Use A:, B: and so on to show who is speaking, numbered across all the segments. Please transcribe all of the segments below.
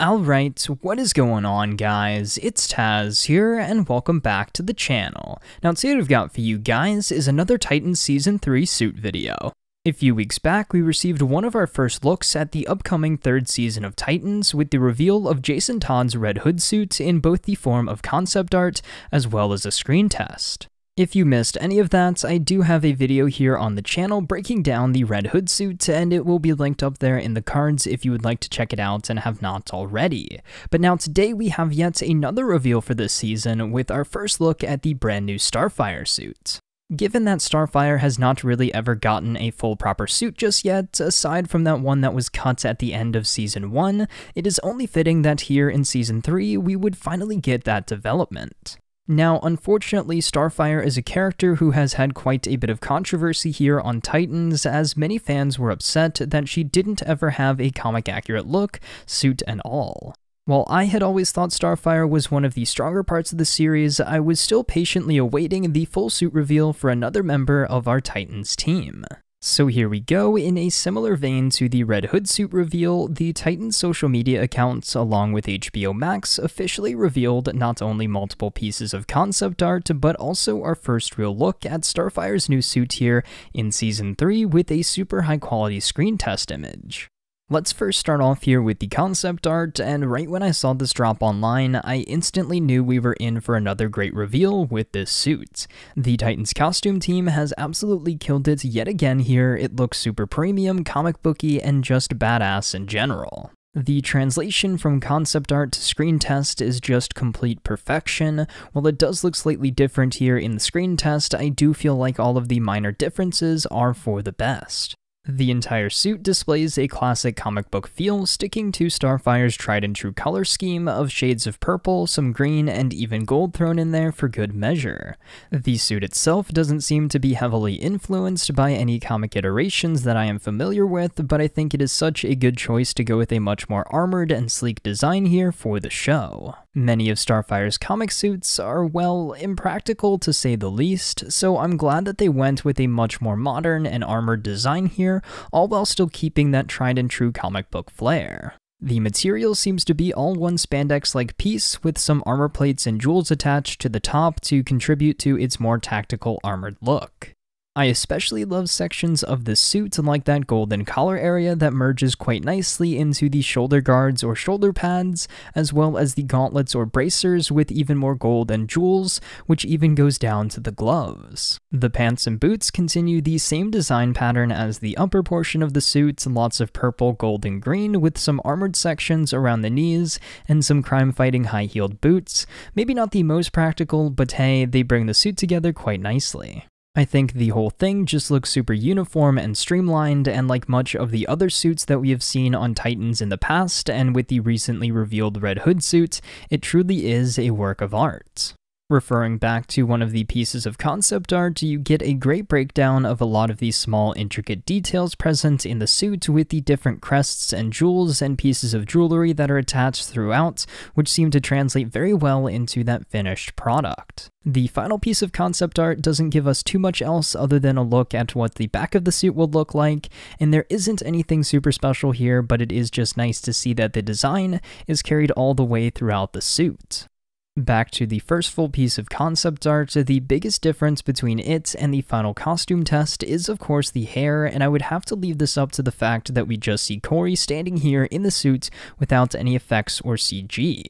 A: Alright, what is going on guys? It's Taz here and welcome back to the channel. Now today what I've got for you guys is another Titan Season 3 suit video. A few weeks back, we received one of our first looks at the upcoming third season of Titans with the reveal of Jason Todd's Red Hood suit in both the form of concept art as well as a screen test. If you missed any of that, I do have a video here on the channel breaking down the Red Hood suit, and it will be linked up there in the cards if you would like to check it out and have not already. But now today we have yet another reveal for this season with our first look at the brand new Starfire suit. Given that Starfire has not really ever gotten a full proper suit just yet, aside from that one that was cut at the end of Season 1, it is only fitting that here in Season 3 we would finally get that development. Now, unfortunately, Starfire is a character who has had quite a bit of controversy here on Titans, as many fans were upset that she didn't ever have a comic accurate look, suit and all. While I had always thought Starfire was one of the stronger parts of the series, I was still patiently awaiting the full suit reveal for another member of our Titans team. So here we go, in a similar vein to the Red Hood suit reveal, the Titan social media accounts, along with HBO Max, officially revealed not only multiple pieces of concept art, but also our first real look at Starfire's new suit here in Season 3 with a super high quality screen test image. Let's first start off here with the concept art, and right when I saw this drop online, I instantly knew we were in for another great reveal with this suit. The Titans costume team has absolutely killed it yet again here, it looks super premium, comic booky, and just badass in general. The translation from concept art to screen test is just complete perfection. While it does look slightly different here in the screen test, I do feel like all of the minor differences are for the best. The entire suit displays a classic comic book feel, sticking to Starfire's tried and true color scheme of shades of purple, some green, and even gold thrown in there for good measure. The suit itself doesn't seem to be heavily influenced by any comic iterations that I am familiar with, but I think it is such a good choice to go with a much more armored and sleek design here for the show. Many of Starfire's comic suits are, well, impractical to say the least, so I'm glad that they went with a much more modern and armored design here here, all while still keeping that tried and true comic book flair. The material seems to be all one spandex-like piece, with some armor plates and jewels attached to the top to contribute to its more tactical armored look. I especially love sections of the suit like that golden collar area that merges quite nicely into the shoulder guards or shoulder pads, as well as the gauntlets or bracers with even more gold and jewels, which even goes down to the gloves. The pants and boots continue the same design pattern as the upper portion of the suit, lots of purple, gold, and green with some armored sections around the knees and some crime-fighting high-heeled boots. Maybe not the most practical, but hey, they bring the suit together quite nicely. I think the whole thing just looks super uniform and streamlined, and like much of the other suits that we have seen on Titans in the past, and with the recently revealed Red Hood suit, it truly is a work of art. Referring back to one of the pieces of concept art, you get a great breakdown of a lot of these small intricate details present in the suit with the different crests and jewels and pieces of jewelry that are attached throughout, which seem to translate very well into that finished product. The final piece of concept art doesn't give us too much else other than a look at what the back of the suit will look like, and there isn't anything super special here, but it is just nice to see that the design is carried all the way throughout the suit. Back to the first full piece of concept art, the biggest difference between it and the final costume test is of course the hair, and I would have to leave this up to the fact that we just see Corey standing here in the suit without any effects or CG.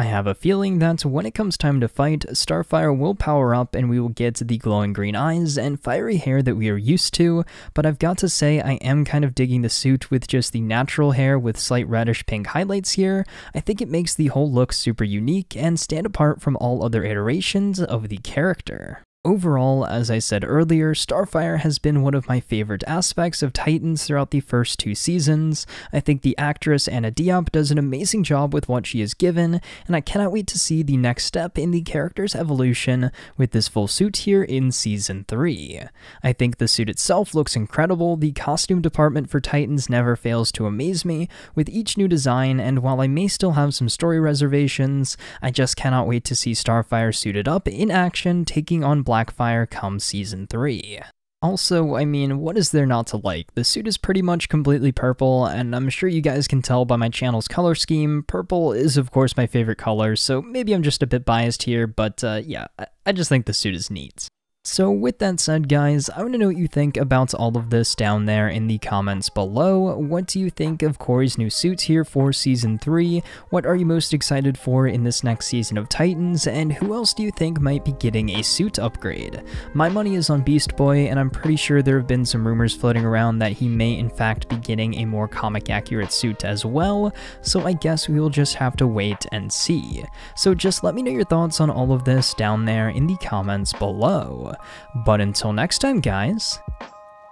A: I have a feeling that when it comes time to fight, Starfire will power up and we will get the glowing green eyes and fiery hair that we are used to, but I've got to say I am kind of digging the suit with just the natural hair with slight reddish pink highlights here. I think it makes the whole look super unique and stand apart from all other iterations of the character. Overall, as I said earlier, Starfire has been one of my favorite aspects of Titans throughout the first two seasons. I think the actress Anna Diop does an amazing job with what she is given, and I cannot wait to see the next step in the character's evolution with this full suit here in season 3. I think the suit itself looks incredible, the costume department for Titans never fails to amaze me with each new design, and while I may still have some story reservations, I just cannot wait to see Starfire suited up in action taking on Blackfire come Season 3. Also, I mean, what is there not to like? The suit is pretty much completely purple, and I'm sure you guys can tell by my channel's color scheme, purple is of course my favorite color, so maybe I'm just a bit biased here, but uh, yeah, I just think the suit is neat. So with that said guys, I want to know what you think about all of this down there in the comments below. What do you think of Corey's new suits here for Season 3? What are you most excited for in this next season of Titans? And who else do you think might be getting a suit upgrade? My money is on Beast Boy, and I'm pretty sure there have been some rumors floating around that he may in fact be getting a more comic accurate suit as well, so I guess we will just have to wait and see. So just let me know your thoughts on all of this down there in the comments below. But until next time, guys,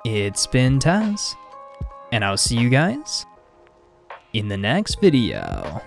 A: it's been Taz, and I'll see you guys in the next video.